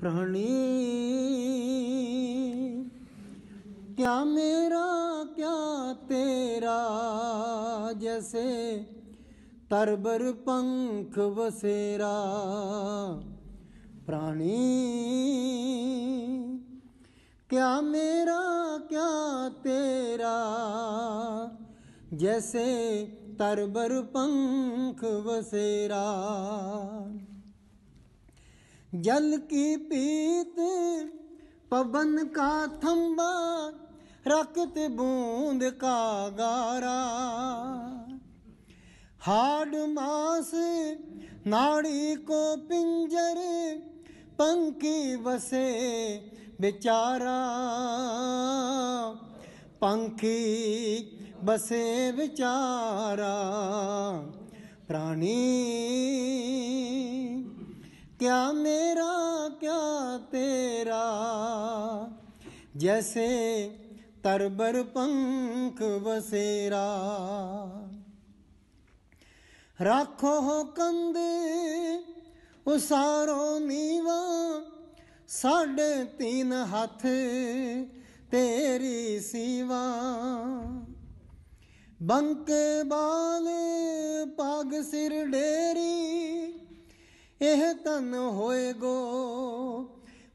ਪ੍ਰਣੀ ਕਿਆ ਮੇਰਾ ਕਿਆ ਤੇਰਾ ਜੈਸੇ ਤਰਬਰ ਪੰਖ ਵਸੇਰਾ ਪ੍ਰਾਣੀ ਕਿਆ ਮੇਰਾ ਕਿਆ ਤੇਰਾ ਜੈਸੇ ਤਰਬਰ ਪੰਖ ਵਸੇਰਾ जल की पीत पवन का थंबा रक्त बूंद का गारा हाड मास नाड़ी को पिंजर पंखी बसे बेचारा पंखी बसे बेचारा प्राणी क्या मेरा क्या तेरा जैसे तरबर पंख बसेरा ਰੱਖੋ हो ਉਸਾਰੋ ਨੀਵਾ ਸਾਡੇ ਤਿੰਨ ਹੱਥ ਤੇਰੀ ਸੀਵਾ ਬੰਕ ਬਾਲ ਪਾਗ ਸਿਰ ਡੇਰੀ ਇਹ ਤਨ ਹੋਏਗੋ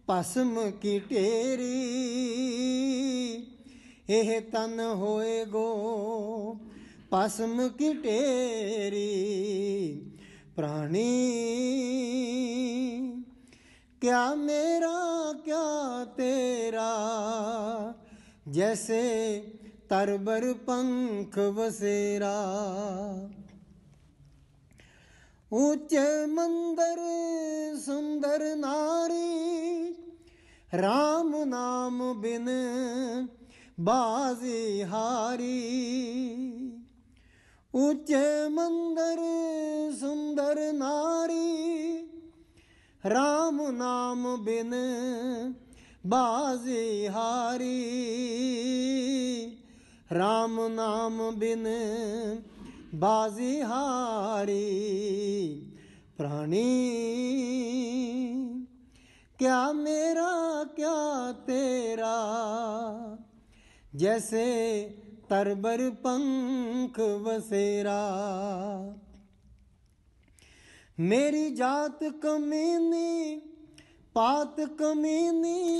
ਪਸਮ ਕੀ ਟੇਰੀ ਇਹ ਤਨ ਹੋਏਗੋ ਪਸਮ ਕੀ ਟੇਰੀ ਪ੍ਰਾਣੀ ਕਿਆ ਮੇਰਾ ਕਿਆ ਤੇਰਾ ਜੈਸੇ ਤਰਬਰ ਪੰਖ ਵਸੇਰਾ ਉੱਚੇ ਮੰਦਰ ਸੁੰਦਰ ਨਾਰੀ RAM ਨਾਮ ਬਿਨ ਬਾਜ਼ੀ ਹਾਰੀ ਉੱਚੇ ਮੰਦਰ ਸੁੰਦਰ ਨਾਰੀ RAM ਨਾਮ ਬਿਨ ਬਾਜ਼ੀ ਹਾਰੀ RAM ਨਾਮ ਬਿਨ ਬਾਜ਼ੀ ਹਾਰੀ ਪ੍ਰਾਣੀ ਕਿਆ ਮੇਰਾ ਕਿਆ ਤੇਰਾ ਜੈਸੇ ਤਰਬਰ ਪੰਖ ਵਸੇਰਾ ਮੇਰੀ ਜਾਤ ਕਮੀਨੀ ਪਾਤ ਕਮੀਨੀ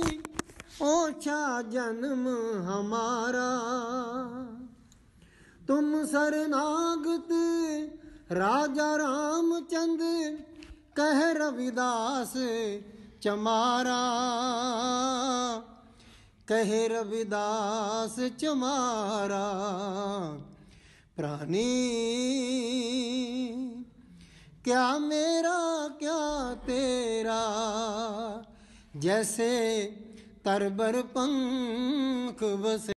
ਓਛਾ ਜਨਮ ਹਮਾਰਾ ਤੁਮ ਸਰਨਾਗਤ ਰਾਜਾ ਰਾਮਚੰਦ ਕਹਿ ਰਵਿਦਾਸ ਚਮਾਰਾ ਕਹਿ ਰਵਿਦਾਸ ਚਮਾਰਾ ਪ੍ਰਾਨੀ ਕਿਆ ਮੇਰਾ ਕਿਆ ਤੇਰਾ ਜੈਸੇ ਤਰਬਰ ਪੰਖ ਵਸੇ